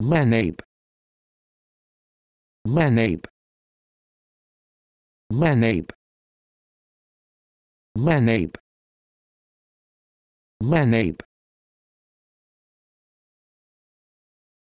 Lenape Lenape Lenape Lenape Lenape